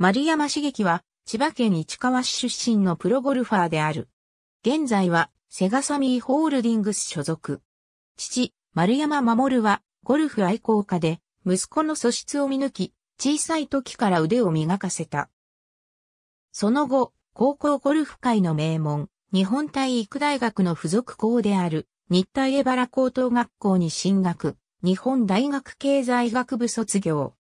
丸山茂樹は、千葉県市川市出身のプロゴルファーである。現在は、セガサミーホールディングス所属。父、丸山守は、ゴルフ愛好家で、息子の素質を見抜き、小さい時から腕を磨かせた。その後、高校ゴルフ界の名門、日本体育大学の付属校である、日体江原高等学校に進学、日本大学経済学部卒業。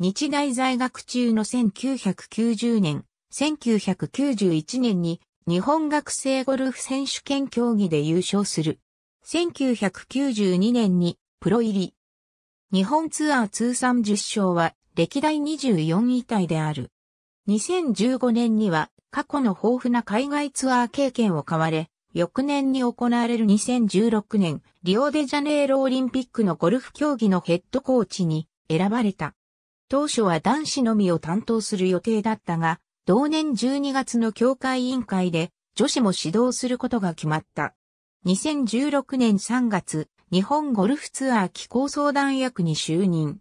日大在学中の1990年、1991年に日本学生ゴルフ選手権競技で優勝する。1992年にプロ入り。日本ツアー通算10勝は歴代24位タイである。2015年には過去の豊富な海外ツアー経験を買われ、翌年に行われる2016年リオデジャネイロオリンピックのゴルフ競技のヘッドコーチに選ばれた。当初は男子のみを担当する予定だったが、同年12月の協会委員会で女子も指導することが決まった。2016年3月、日本ゴルフツアー機構相談役に就任。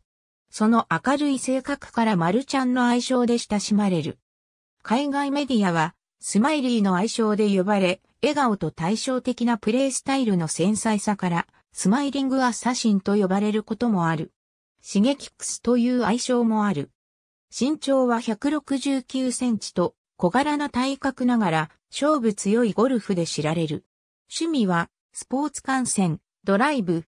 その明るい性格からマルちゃんの愛称で親しまれる。海外メディアは、スマイリーの愛称で呼ばれ、笑顔と対照的なプレースタイルの繊細さから、スマイリングアサシンと呼ばれることもある。シゲキックスという愛称もある。身長は169センチと小柄な体格ながら勝負強いゴルフで知られる。趣味はスポーツ観戦、ドライブ。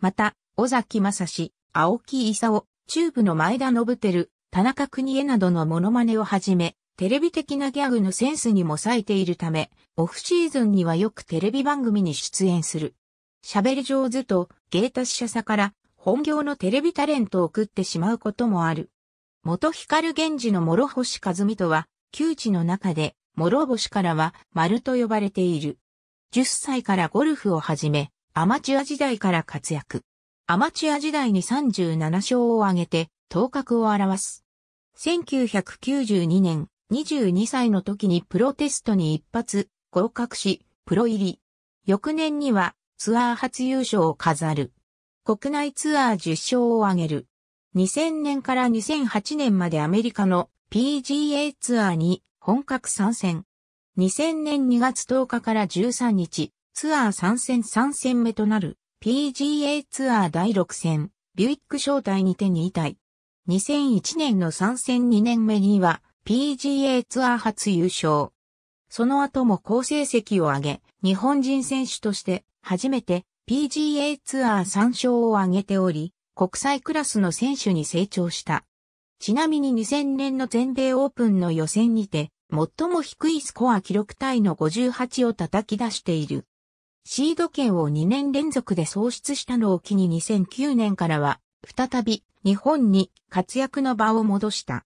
また、尾崎正史、青木勲、チューブの前田信輝、田中邦恵などのモノマネをはじめ、テレビ的なギャグのセンスにも冴えているため、オフシーズンにはよくテレビ番組に出演する。喋り上手と芸達者さから本業のテレビタレントを食ってしまうこともある。元光源氏の諸星和美とは、旧知の中で、諸星からは丸と呼ばれている。10歳からゴルフを始め、アマチュア時代から活躍。アマチュア時代に37勝を挙げて、頭角を表す。1992年、22歳の時にプロテストに一発合格し、プロ入り。翌年にはツアー初優勝を飾る。国内ツアー10勝を挙げる。2000年から2008年までアメリカの PGA ツアーに本格参戦。2000年2月10日から13日、ツアー参戦3戦目となる PGA ツアー第6戦、ビュイック招待にて2体。2001年の参戦2年目には PGA ツアー初優勝。その後も好成績を上げ、日本人選手として初めて PGA ツアー3勝を挙げており、国際クラスの選手に成長した。ちなみに2000年の全米オープンの予選にて、最も低いスコア記録体の58を叩き出している。シード権を2年連続で喪失したのを機に2009年からは、再び日本に活躍の場を戻した。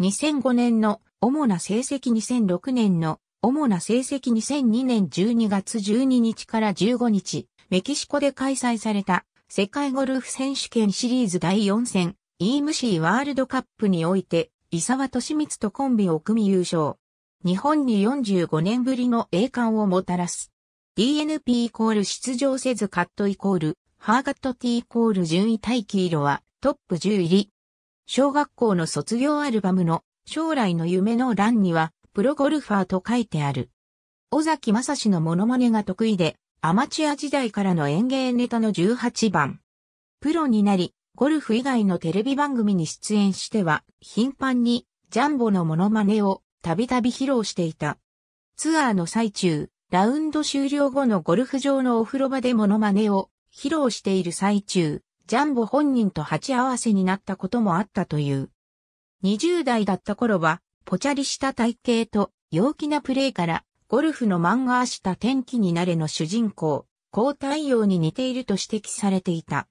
2005年の主な成績2006年の主な成績2002年12月12日から15日、メキシコで開催された世界ゴルフ選手権シリーズ第4戦 EMC ワールドカップにおいて伊沢敏光とコンビを組み優勝。日本に45年ぶりの栄冠をもたらす。DNP イコール出場せずカットイコール、ハーガット T イコール順位対黄色はトップ10入り。小学校の卒業アルバムの将来の夢の欄にはプロゴルファーと書いてある。尾崎正史のモノマネが得意でアマチュア時代からの演芸ネタの18番。プロになり、ゴルフ以外のテレビ番組に出演しては、頻繁にジャンボのモノマネをたびたび披露していた。ツアーの最中、ラウンド終了後のゴルフ場のお風呂場でモノマネを披露している最中、ジャンボ本人と鉢合わせになったこともあったという。20代だった頃は、ぽちゃりした体型と陽気なプレーからゴルフの漫画明日天気になれの主人公、高太陽に似ていると指摘されていた。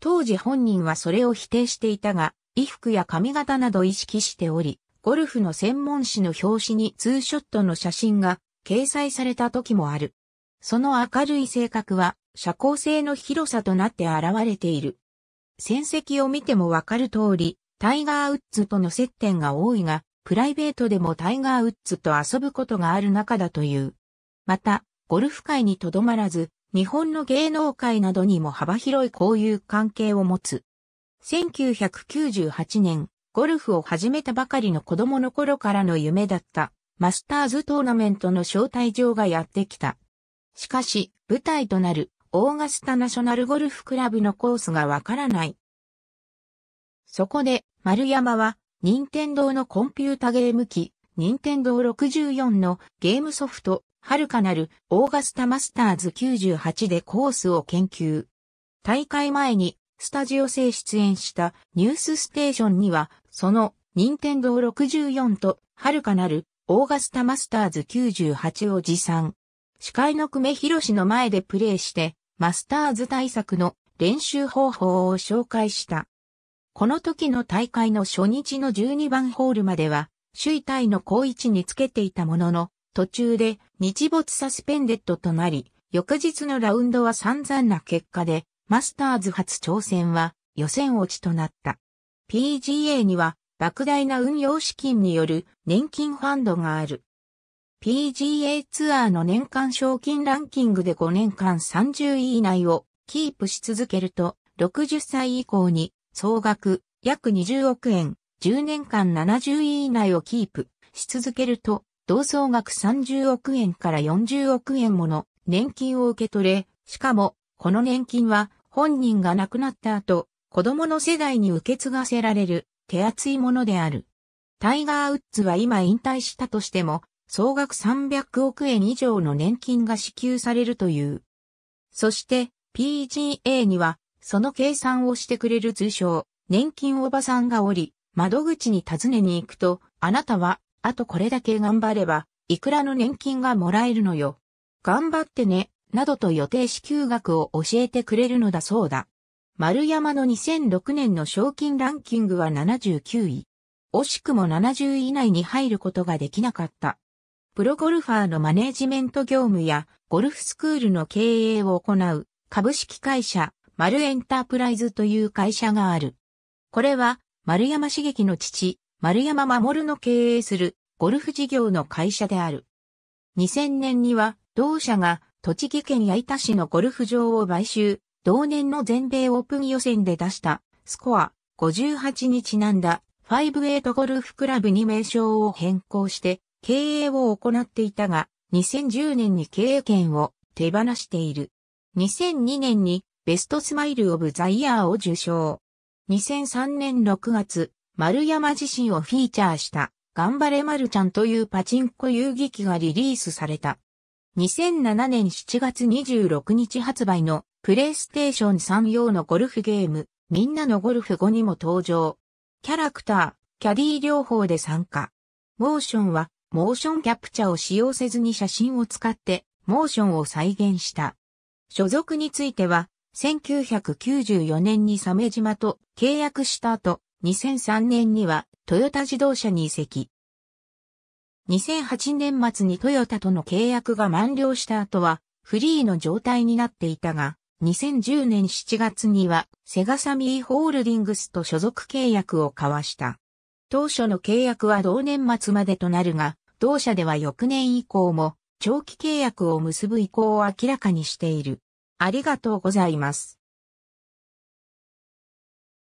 当時本人はそれを否定していたが、衣服や髪型など意識しており、ゴルフの専門誌の表紙にツーショットの写真が掲載された時もある。その明るい性格は社交性の広さとなって現れている。戦績を見てもわかる通り、タイガー・ウッズとの接点が多いが、プライベートでもタイガー・ウッズと遊ぶことがある仲だという。また、ゴルフ界にとどまらず、日本の芸能界などにも幅広い交友関係を持つ。1998年、ゴルフを始めたばかりの子供の頃からの夢だったマスターズトーナメントの招待状がやってきた。しかし、舞台となるオーガスタナショナルゴルフクラブのコースがわからない。そこで、丸山は任天堂のコンピュータゲーム機、任天堂64のゲームソフト、遥かなるオーガスタマスターズ98でコースを研究。大会前にスタジオ制出演したニュースステーションには、その任天堂64と遥かなるオーガスタマスターズ98を持参。司会の久米博の前でプレイして、マスターズ対策の練習方法を紹介した。この時の大会の初日の12番ホールまでは、首位タイの高位置につけていたものの、途中で日没サスペンデッドとなり、翌日のラウンドは散々な結果で、マスターズ初挑戦は予選落ちとなった。PGA には莫大な運用資金による年金ファンドがある。PGA ツアーの年間賞金ランキングで5年間30位以内をキープし続けると、60歳以降に総額約20億円、10年間70位以内をキープし続けると、同総額30億円から40億円もの年金を受け取れ、しかも、この年金は本人が亡くなった後、子供の世代に受け継がせられる手厚いものである。タイガー・ウッズは今引退したとしても、総額300億円以上の年金が支給されるという。そして、PGA にはその計算をしてくれる通称、年金おばさんがおり、窓口に尋ねに行くと、あなたは、あとこれだけ頑張れば、いくらの年金がもらえるのよ。頑張ってね、などと予定支給額を教えてくれるのだそうだ。丸山の2006年の賞金ランキングは79位。惜しくも70位以内に入ることができなかった。プロゴルファーのマネージメント業務やゴルフスクールの経営を行う株式会社丸エンタープライズという会社がある。これは、丸山茂樹の父、丸山守の経営するゴルフ事業の会社である。2000年には、同社が栃木県八板市のゴルフ場を買収、同年の全米オープン予選で出したスコア58にちなんだ58ゴルフクラブに名称を変更して経営を行っていたが、2010年に経営権を手放している。2002年にベストスマイル・オブ・ザ・イヤーを受賞。2003年6月、丸山自身をフィーチャーした、頑張れ丸ちゃんというパチンコ遊戯機がリリースされた。2007年7月26日発売のプレイステーション3用のゴルフゲーム、みんなのゴルフ5にも登場。キャラクター、キャディー両方で参加。モーションは、モーションキャプチャを使用せずに写真を使って、モーションを再現した。所属については、1994年にサメ島と契約した後、2003年にはトヨタ自動車に移籍。2008年末にトヨタとの契約が満了した後は、フリーの状態になっていたが、2010年7月には、セガサミーホールディングスと所属契約を交わした。当初の契約は同年末までとなるが、同社では翌年以降も、長期契約を結ぶ意向を明らかにしている。ありがとうございます。